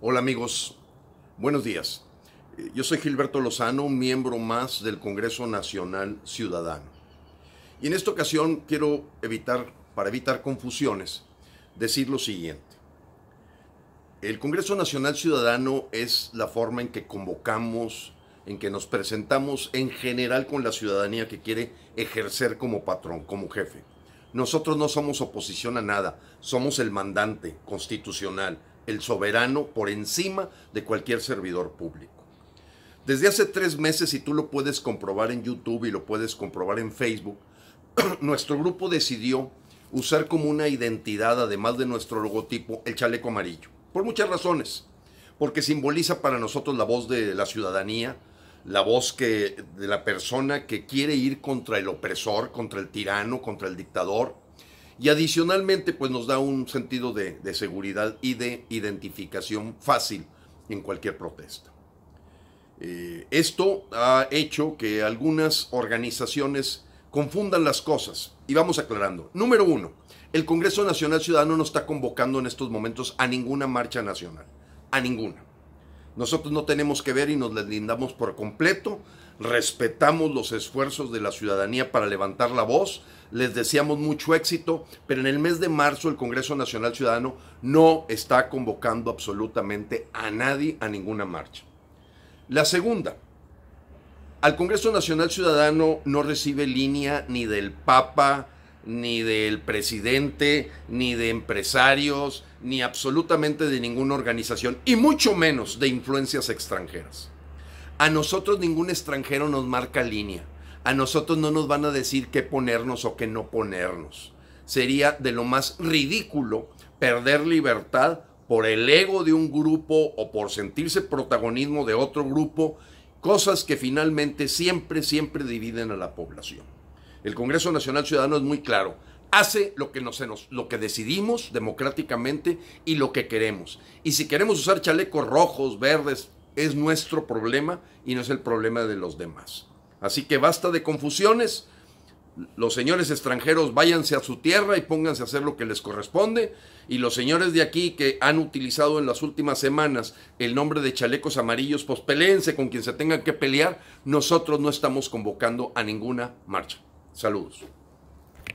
Hola amigos, buenos días. Yo soy Gilberto Lozano, miembro más del Congreso Nacional Ciudadano. Y en esta ocasión quiero evitar, para evitar confusiones, decir lo siguiente. El Congreso Nacional Ciudadano es la forma en que convocamos, en que nos presentamos en general con la ciudadanía que quiere ejercer como patrón, como jefe. Nosotros no somos oposición a nada, somos el mandante constitucional, el soberano por encima de cualquier servidor público. Desde hace tres meses, y tú lo puedes comprobar en YouTube y lo puedes comprobar en Facebook, nuestro grupo decidió usar como una identidad, además de nuestro logotipo, el chaleco amarillo. Por muchas razones. Porque simboliza para nosotros la voz de la ciudadanía, la voz que, de la persona que quiere ir contra el opresor, contra el tirano, contra el dictador, y adicionalmente, pues nos da un sentido de, seguridad y de identificación fácil en cualquier protesta. Eh, esto ha hecho que algunas organizaciones confundan las cosas y vamos aclarando. Número uno, el Congreso Nacional Ciudadano no está convocando en estos momentos a ninguna marcha nacional, a ninguna. Nosotros no tenemos que ver y nos deslindamos por completo respetamos los esfuerzos de la ciudadanía para levantar la voz, les deseamos mucho éxito, pero en el mes de marzo el Congreso Nacional Ciudadano no está convocando absolutamente a nadie a ninguna marcha. La segunda, al Congreso Nacional Ciudadano no recibe línea ni del Papa, ni del presidente, ni de empresarios, ni absolutamente de ninguna organización, y mucho menos de influencias extranjeras. A nosotros ningún extranjero nos marca línea. A nosotros no nos van a decir qué ponernos o qué no ponernos. Sería de lo más ridículo perder libertad por el ego de un grupo o por sentirse protagonismo de otro grupo, cosas que finalmente siempre, siempre dividen a la población. El Congreso Nacional Ciudadano es muy claro, hace lo que, nos, decidimos democráticamente y lo que queremos. Y si queremos usar chalecos rojos, verdes, es nuestro problema y no es el problema de los demás. Así que basta de confusiones. Los señores extranjeros váyanse a su tierra y pónganse a hacer lo que les corresponde. Y los señores de aquí que han utilizado en las últimas semanas el nombre de chalecos amarillos, pues peleense con quien se tengan que pelear. Nosotros no estamos convocando a ninguna marcha. Saludos.